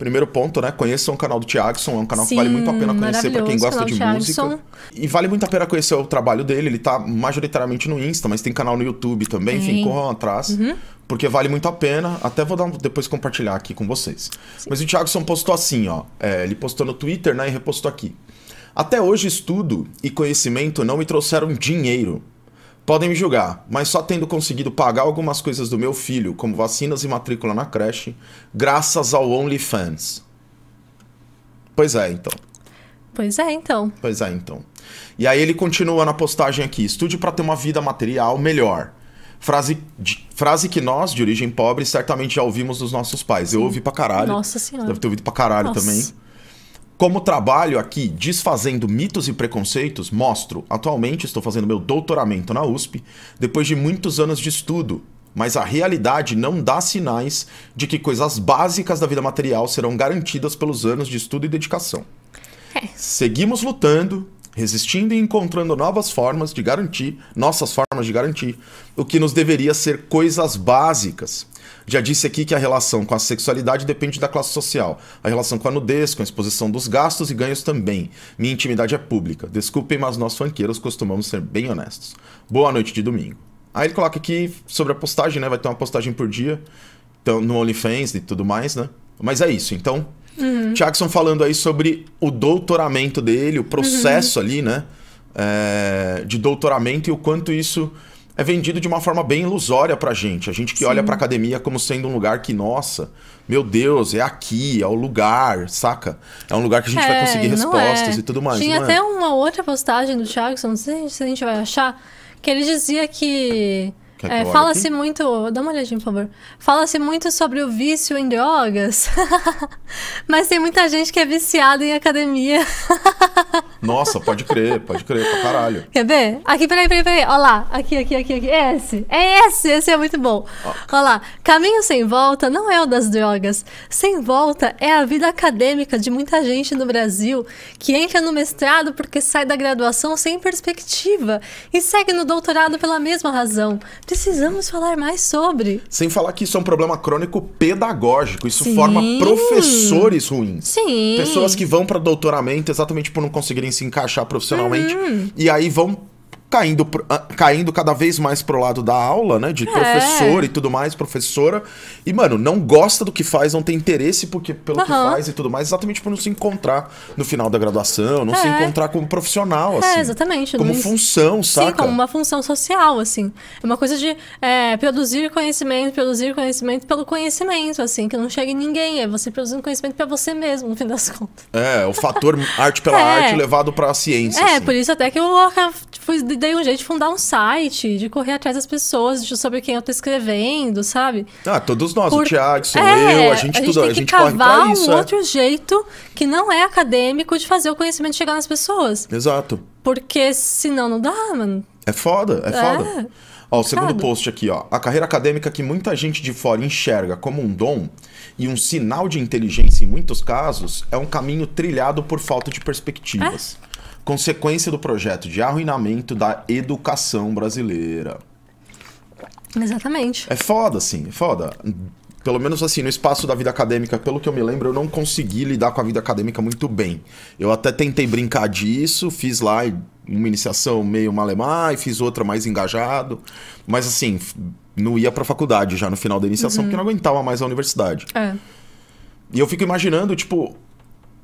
Primeiro ponto, né? Conheçam o canal do Tiagson, é um canal Sim, que vale muito a pena conhecer para quem gosta de Thiagson. música. E vale muito a pena conhecer o trabalho dele, ele tá majoritariamente no Insta, mas tem canal no YouTube também, enfim, corram atrás. Uhum. Porque vale muito a pena, até vou dar, depois compartilhar aqui com vocês. Sim. Mas o Tiagson postou assim, ó. É, ele postou no Twitter, né? E repostou aqui. Até hoje estudo e conhecimento não me trouxeram dinheiro, Podem me julgar, mas só tendo conseguido pagar algumas coisas do meu filho, como vacinas e matrícula na creche, graças ao OnlyFans. Pois é, então. Pois é, então. Pois é, então. E aí ele continua na postagem aqui: estude para ter uma vida material melhor. Frase, de, frase que nós, de origem pobre, certamente já ouvimos dos nossos pais. Eu ouvi pra caralho. Nossa senhora. Deve ter ouvido pra caralho Nossa. também. Como trabalho aqui desfazendo mitos e preconceitos, mostro, atualmente estou fazendo meu doutoramento na USP, depois de muitos anos de estudo, mas a realidade não dá sinais de que coisas básicas da vida material serão garantidas pelos anos de estudo e dedicação. É. Seguimos lutando, resistindo e encontrando novas formas de garantir, nossas formas de garantir, o que nos deveria ser coisas básicas. Já disse aqui que a relação com a sexualidade depende da classe social, a relação com a nudez, com a exposição dos gastos e ganhos também. Minha intimidade é pública. Desculpem, mas nós fanqueiros costumamos ser bem honestos. Boa noite de domingo. Aí ele coloca aqui sobre a postagem, né? Vai ter uma postagem por dia, então, no OnlyFans e tudo mais, né? Mas é isso, então Uhum. Jackson falando aí sobre o doutoramento dele, o processo uhum. ali, né? É, de doutoramento e o quanto isso é vendido de uma forma bem ilusória pra gente. A gente que Sim. olha pra academia como sendo um lugar que, nossa, meu Deus, é aqui, é o lugar, saca? É um lugar que a gente é, vai conseguir respostas é. e tudo mais. Tinha é? até uma outra postagem do Jackson, não sei se a gente vai achar, que ele dizia que é, é Fala-se muito, dá uma olhadinha, por favor. Fala-se muito sobre o vício em drogas, mas tem muita gente que é viciada em academia. Nossa, pode crer, pode crer, pra caralho. Quer ver? Aqui, peraí, peraí, peraí. Olha lá, aqui, aqui, aqui, aqui. É esse, é esse, esse é muito bom. Olha ah. lá, caminho sem volta não é o das drogas. Sem volta é a vida acadêmica de muita gente no Brasil que entra no mestrado porque sai da graduação sem perspectiva e segue no doutorado pela mesma razão Precisamos falar mais sobre. Sem falar que isso é um problema crônico pedagógico. Isso Sim. forma professores ruins. Sim. Pessoas que vão para doutoramento exatamente por não conseguirem se encaixar profissionalmente. Uhum. E aí vão caindo, ah, caindo cada vez mais pro lado da aula, né? De é. professor e tudo mais, professora. E, mano, não gosta do que faz, não tem interesse porque, pelo uhum. que faz e tudo mais, exatamente por não se encontrar no final da graduação, não é. se encontrar como profissional, é, assim. É, exatamente. Como não... função, sabe Sim, como uma função social, assim. É uma coisa de é, produzir conhecimento, produzir conhecimento pelo conhecimento, assim, que não chega em ninguém. É você produzindo conhecimento para você mesmo, no fim das contas. É, o fator arte pela é. arte levado pra ciência. É, assim. por isso até que o fui, dei um jeito de fundar um site, de correr atrás das pessoas, de saber quem eu tô escrevendo, sabe? Ah, todos nós, Por... o Thiago, sou é, eu, a gente, a gente tudo, tem a gente que cavar um isso, é. outro é. jeito que não é acadêmico de fazer o conhecimento chegar nas pessoas. Exato. Porque senão não dá, mano. É foda, é, é. foda. Ó, o segundo post aqui, ó. A carreira acadêmica que muita gente de fora enxerga como um dom e um sinal de inteligência em muitos casos é um caminho trilhado por falta de perspectivas. É? consequência do projeto de arruinamento da educação brasileira. Exatamente. É foda, assim, é foda. Pelo menos assim, no espaço da vida acadêmica, pelo que eu me lembro, eu não consegui lidar com a vida acadêmica muito bem. Eu até tentei brincar disso, fiz lá uma iniciação meio malemar e fiz outra mais engajado. Mas assim, não ia pra faculdade já no final da iniciação, uhum. porque não aguentava mais a universidade. É. E eu fico imaginando, tipo,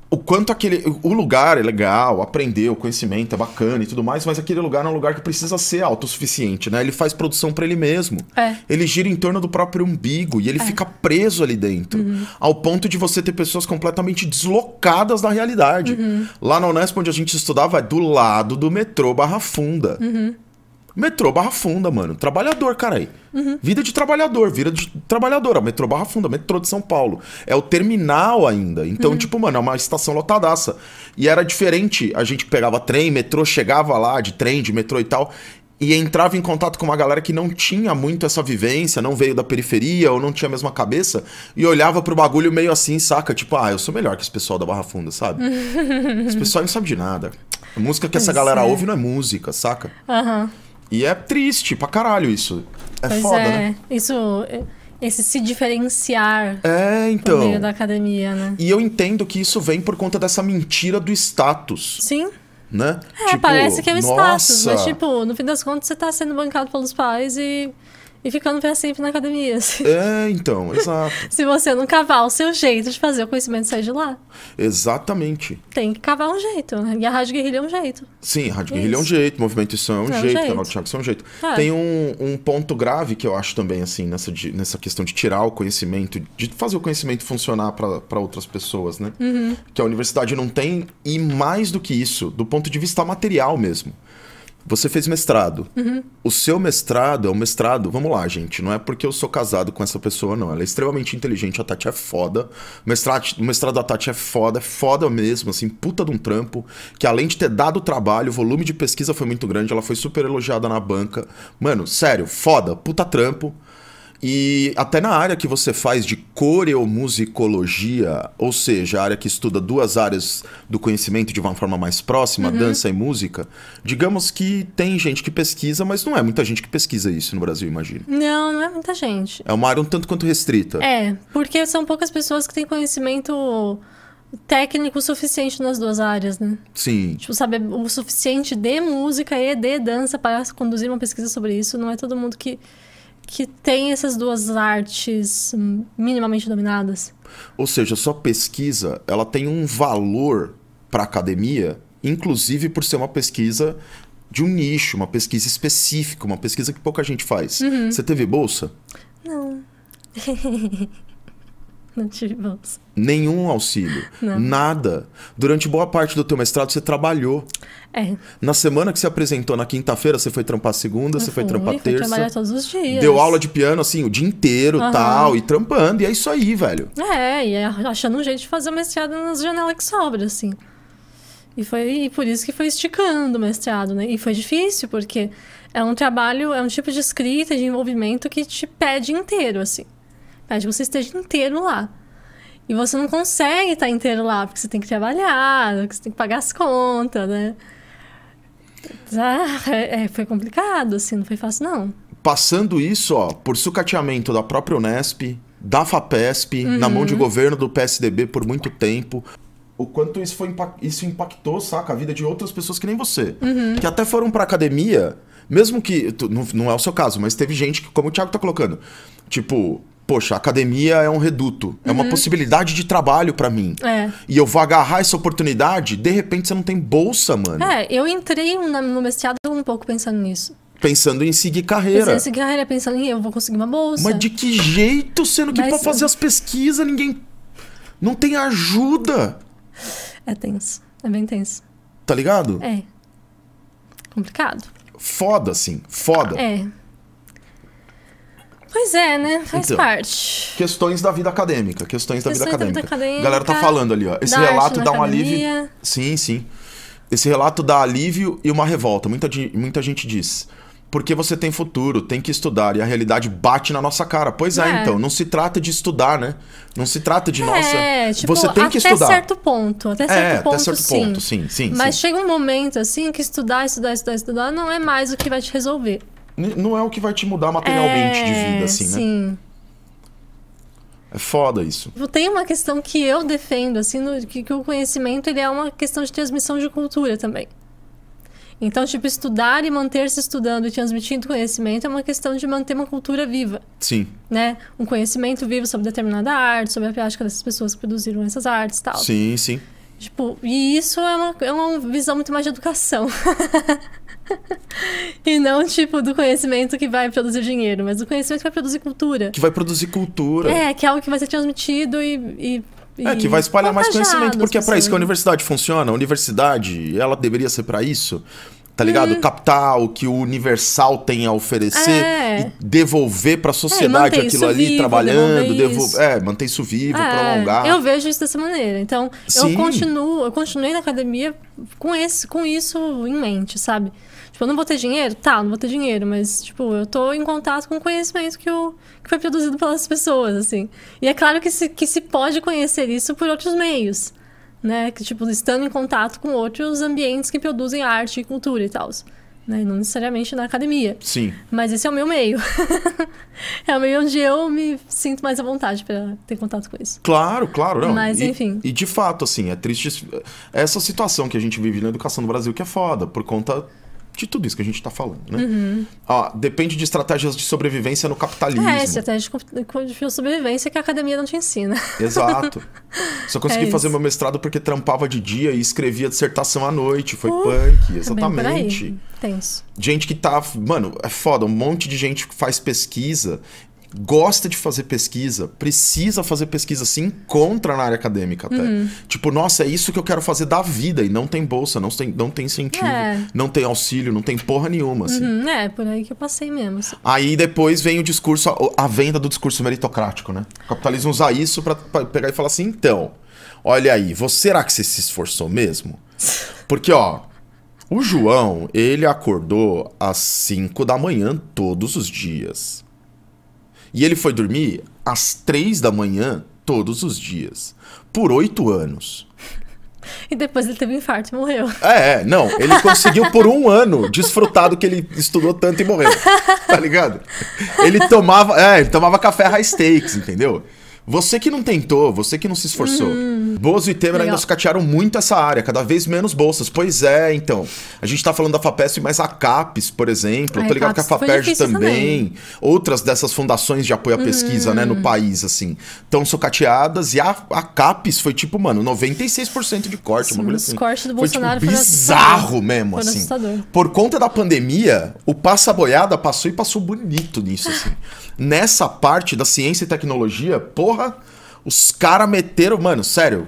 o quanto aquele. O lugar é legal, aprender, o conhecimento é bacana e tudo mais, mas aquele lugar é um lugar que precisa ser autossuficiente, né? Ele faz produção para ele mesmo. É. Ele gira em torno do próprio umbigo e ele é. fica preso ali dentro. Uhum. Ao ponto de você ter pessoas completamente deslocadas da realidade. Uhum. Lá na Unesp, onde a gente estudava, é do lado do metrô Barra Funda. Uhum. Metrô Barra Funda, mano. Trabalhador, cara aí. Uhum. Vida de trabalhador, vida de trabalhadora. Metrô Barra Funda, metrô de São Paulo. É o terminal ainda. Então, uhum. tipo, mano, é uma estação lotadaça. E era diferente. A gente pegava trem, metrô, chegava lá de trem, de metrô e tal e entrava em contato com uma galera que não tinha muito essa vivência, não veio da periferia ou não tinha a mesma cabeça, e olhava pro bagulho meio assim, saca? Tipo, ah, eu sou melhor que esse pessoal da Barra Funda, sabe? esse pessoal não sabe de nada. A música que essa galera é. ouve não é música, saca? Aham. Uhum. E é triste pra caralho isso. É pois foda, é. né? Isso. Esse se diferenciar é, então. meio da academia, né? E eu entendo que isso vem por conta dessa mentira do status. Sim. Né? É, tipo, parece que é o nossa... status, mas tipo, no fim das contas você tá sendo bancado pelos pais e e ficando para sempre na academia. Assim. É, então, exato. Se você não cavar o seu jeito de fazer o conhecimento sair de lá. Exatamente. Tem que cavar um jeito. Né? E a Rádio Guerrilha é um jeito. Sim, a Rádio é Guerrilha é um jeito, Movimento Isso é um é jeito, Canal de Chagas é um jeito. É. Tem um, um, ponto grave que eu acho também, assim, nessa, de, nessa questão de tirar o conhecimento, de fazer o conhecimento funcionar para outras pessoas, né? Uhum. Que a universidade não tem, e mais do que isso, do ponto de vista material mesmo. Você fez mestrado. Uhum. O seu mestrado é um mestrado. Vamos lá, gente. Não é porque eu sou casado com essa pessoa, não. Ela é extremamente inteligente. A Tati é foda. O mestrado, o mestrado da Tati é foda. É foda mesmo, assim. Puta de um trampo. Que além de ter dado trabalho, o volume de pesquisa foi muito grande. Ela foi super elogiada na banca. Mano, sério, foda. Puta trampo. E até na área que você faz de coreomusicologia, ou seja, a área que estuda duas áreas do conhecimento de uma forma mais próxima, uhum. dança e música, digamos que tem gente que pesquisa, mas não é muita gente que pesquisa isso no Brasil, imagino. Não, não é muita gente. É uma área um tanto quanto restrita. É, porque são poucas pessoas que têm conhecimento técnico suficiente nas duas áreas, né? Sim. Tipo, saber o suficiente de música e de dança para conduzir uma pesquisa sobre isso, não é todo mundo que que tem essas duas artes minimamente dominadas. Ou seja, sua pesquisa ela tem um valor para a academia, inclusive por ser uma pesquisa de um nicho, uma pesquisa específica, uma pesquisa que pouca gente faz. Uhum. Você teve bolsa? Não. Não tive bolsa. Nenhum auxílio. Não. Nada. Durante boa parte do teu mestrado, você trabalhou. É. Na semana que você apresentou, na quinta-feira, você foi trampar segunda, eu você fui, foi trampar fui terça. trabalhar todos os dias. Deu aula de piano, assim, o dia inteiro uhum. tal, e trampando. E é isso aí, velho. É, e é achando um jeito de fazer o mestrado nas janelas que sobra, assim. E foi e por isso que foi esticando o mestrado, né? E foi difícil, porque é um trabalho, é um tipo de escrita, de envolvimento que te pede inteiro, assim mas é, que você esteja inteiro lá. E você não consegue estar inteiro lá, porque você tem que trabalhar, né, você tem que pagar as contas, né? Ah, é, é, foi complicado, assim, não foi fácil, não. Passando isso, ó, por sucateamento da própria Unesp, da FAPESP, uhum. na mão de uhum. governo do PSDB por muito tempo, o quanto isso, foi, isso impactou, saca, a vida de outras pessoas que nem você. Uhum. Que até foram pra academia, mesmo que. não, não, é o seu caso, mas teve gente que, como o Thiago tá colocando, tipo, poxa, a academia é um reduto, uhum. é uma uhum. possibilidade de trabalho para mim. É. E eu vou agarrar essa oportunidade, de repente você não tem bolsa, mano. É, eu entrei no mestrado um pouco pensando nisso. Pensando em seguir carreira. Pensando em seguir carreira, pensando em eu vou conseguir uma bolsa. Mas de que jeito, sendo que Mas... pra fazer as pesquisas ninguém. Não tem ajuda. É tenso. É bem tenso. Tá ligado? É. Complicado. Foda, assim. Foda. É. Pois é, né? Faz então, parte. Questões da vida acadêmica. Questões, questões da, vida acadêmica. vida acadêmica. A galera tá falando ali, ó. Esse relato dá um alívio. Sim, sim. Esse relato dá alívio e uma revolta. Muita, muita gente diz porque você tem futuro, tem que estudar e a realidade bate na nossa cara. Pois é, é então, não se trata de estudar, né? Não se trata de é, nossa, tipo, você tem que estudar. Até certo ponto, até é, certo é, ponto, até certo sim. ponto, sim, sim. Mas sim. chega um momento assim que estudar, estudar, estudar, estudar não é mais o que vai te resolver. Não é o que vai te mudar materialmente é, de vida, assim, né? Sim. É foda isso. Tipo, tem uma questão que eu defendo, assim, no, que, que, o conhecimento ele é uma questão de transmissão de cultura também. Então, tipo, estudar e manter-se estudando e transmitindo conhecimento é uma questão de manter uma cultura viva. Sim. Né? Um conhecimento vivo sobre determinada arte, sobre a prática dessas pessoas que produziram essas artes e tal. Sim, sim. Tipo, e isso é uma, é uma visão muito mais de educação. e não, tipo, do conhecimento que vai produzir dinheiro, mas do conhecimento que vai produzir cultura. Que vai produzir cultura. É, que é algo que vai ser transmitido e. e é, que vai espalhar mais conhecimento, porque é para isso que a universidade funciona. A universidade, ela deveria ser para isso tá ligado? Hum. Captar o que o universal tem a oferecer é. e devolver para a sociedade é, aquilo ali, vivo, trabalhando, devolver, é, manter isso vivo, é, prolongar. Eu vejo isso dessa maneira. Então, Sim. eu continuo, eu continuei na academia com esse, com isso em mente, sabe? Tipo, eu não vou ter dinheiro? Tá, não vou ter dinheiro, mas, tipo, eu tô em contato com o conhecimento que, eu, que foi produzido pelas pessoas, assim. E é claro que se, que se pode conhecer isso por outros meios né? Que, tipo, estando em contato com outros ambientes que produzem arte e cultura e tal. Né? Não necessariamente na academia. Sim. Mas esse é o meu meio. é o meio onde eu me sinto mais à vontade para ter contato com isso. Claro, claro. Não. Mas, e, enfim. E de fato, assim, é triste essa situação que a gente vive na educação no Brasil que é foda, por conta de tudo isso que a gente está falando, né? Uhum. depende de estratégias de sobrevivência no capitalismo. É, estratégia de sobrevivência que a academia não te ensina. Exato. Só consegui é fazer meu mestrado porque trampava de dia e escrevia dissertação à noite. Foi uh, punk, exatamente. Tenso. Gente que tá. Mano, é foda. Um monte de gente que faz pesquisa gosta de fazer pesquisa, precisa fazer pesquisa, se encontra na área acadêmica até. Uhum. Tipo, nossa, é isso que eu quero fazer da vida e não tem bolsa, não tem, não tem incentivo, é. não tem auxílio, não tem porra nenhuma. Assim. Uhum, é, por aí que eu passei mesmo. Assim. Aí depois vem o discurso, a, a, venda do discurso meritocrático, né? O capitalismo usa isso para pegar e falar assim, então, olha aí, você, será que você se esforçou mesmo? Porque, ó, o João, ele acordou às 5 da manhã todos os dias. E ele foi dormir às três da manhã todos os dias, por oito anos. E depois ele teve um infarto e morreu. É, é, não. Ele conseguiu por um ano desfrutar do que ele estudou tanto e morreu. Tá ligado? Ele tomava. É, ele tomava café high stakes, entendeu? Você que não tentou, você que não se esforçou. Hum, Bozo e Temer legal. ainda sucatearam muito essa área, cada vez menos bolsas. Pois é, então. A gente tá falando da FAPESP, mas a CAPES, por exemplo, Ai, eu tô ligado CAPES que a FAPERJ também, também, outras dessas fundações de apoio à pesquisa, hum. né, no hum. país, assim, tão sucateadas. E a, a CAPES foi tipo, mano, 96% de corte, Sim, uma coisa assim. corte do foi, tipo, Bolsonaro tipo, foi bizarro mesmo, assim. Assustador. Por conta da pandemia, o passa-boiada passou e passou bonito nisso, assim. Nessa parte da ciência e tecnologia, porra Porra! Os caras meteram. Mano, sério.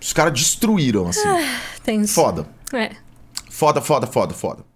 Os caras destruíram, assim. Ah, Foda. É. Foda, foda, foda, foda.